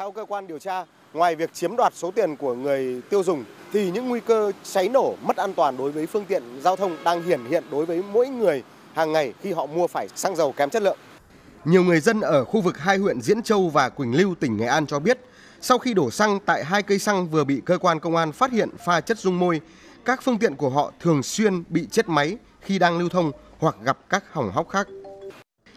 Theo cơ quan điều tra, ngoài việc chiếm đoạt số tiền của người tiêu dùng thì những nguy cơ cháy nổ, mất an toàn đối với phương tiện giao thông đang hiển hiện đối với mỗi người hàng ngày khi họ mua phải xăng dầu kém chất lượng. Nhiều người dân ở khu vực hai huyện Diễn Châu và Quỳnh Lưu, tỉnh Nghệ An cho biết, sau khi đổ xăng tại hai cây xăng vừa bị cơ quan công an phát hiện pha chất dung môi, các phương tiện của họ thường xuyên bị chết máy khi đang lưu thông hoặc gặp các hỏng hóc khác.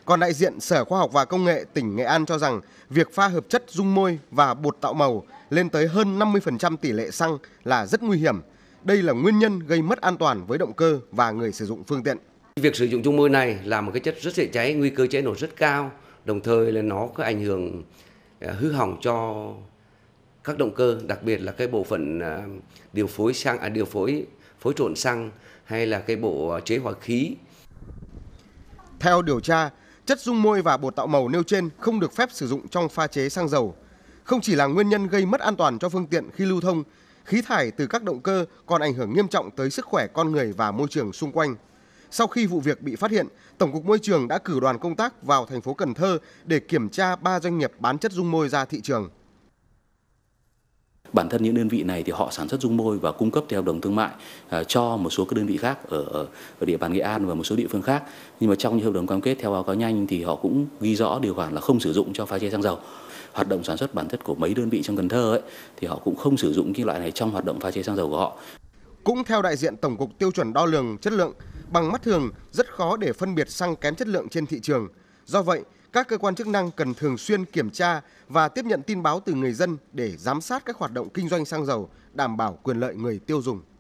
Còn đại diện Sở Khoa học và Công nghệ tỉnh Nghệ An cho rằng việc pha hợp chất dung môi và bột tạo màu lên tới hơn 50% tỷ lệ xăng là rất nguy hiểm. Đây là nguyên nhân gây mất an toàn với động cơ và người sử dụng phương tiện. Việc sử dụng dung môi này là một cái chất rất dễ cháy, nguy cơ cháy nổ rất cao, đồng thời là nó có ảnh hưởng à, hư hỏng cho các động cơ, đặc biệt là cái bộ phận à, điều phối xăng à, điều phối phối trộn xăng hay là cái bộ chế hòa khí. Theo điều tra, Chất dung môi và bột tạo màu nêu trên không được phép sử dụng trong pha chế xăng dầu. Không chỉ là nguyên nhân gây mất an toàn cho phương tiện khi lưu thông, khí thải từ các động cơ còn ảnh hưởng nghiêm trọng tới sức khỏe con người và môi trường xung quanh. Sau khi vụ việc bị phát hiện, Tổng cục Môi trường đã cử đoàn công tác vào thành phố Cần Thơ để kiểm tra 3 doanh nghiệp bán chất dung môi ra thị trường bản thân những đơn vị này thì họ sản xuất dung môi và cung cấp theo hợp đồng thương mại à, cho một số các đơn vị khác ở, ở ở địa bàn Nghệ An và một số địa phương khác nhưng mà trong những hợp đồng cam kết theo báo cáo nhanh thì họ cũng ghi rõ điều khoản là không sử dụng cho pha chế xăng dầu hoạt động sản xuất bản chất của mấy đơn vị trong Cần Thơ ấy thì họ cũng không sử dụng cái loại này trong hoạt động pha chế xăng dầu của họ cũng theo đại diện tổng cục tiêu chuẩn đo lường chất lượng bằng mắt thường rất khó để phân biệt xăng kém chất lượng trên thị trường Do vậy, các cơ quan chức năng cần thường xuyên kiểm tra và tiếp nhận tin báo từ người dân để giám sát các hoạt động kinh doanh xăng dầu, đảm bảo quyền lợi người tiêu dùng.